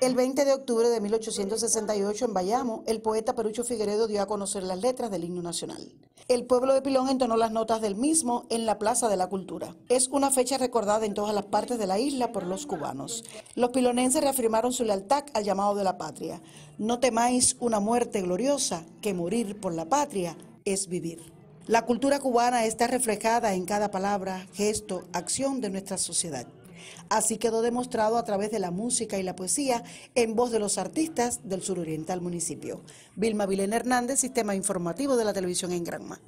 El 20 de octubre de 1868, en Bayamo, el poeta Perucho Figueredo dio a conocer las letras del himno nacional. El pueblo de Pilón entonó las notas del mismo en la Plaza de la Cultura. Es una fecha recordada en todas las partes de la isla por los cubanos. Los pilonenses reafirmaron su lealtad al llamado de la patria. No temáis una muerte gloriosa, que morir por la patria es vivir. La cultura cubana está reflejada en cada palabra, gesto, acción de nuestra sociedad. Así quedó demostrado a través de la música y la poesía en voz de los artistas del suroriental municipio. Vilma Vilena Hernández, Sistema Informativo de la Televisión en Granma.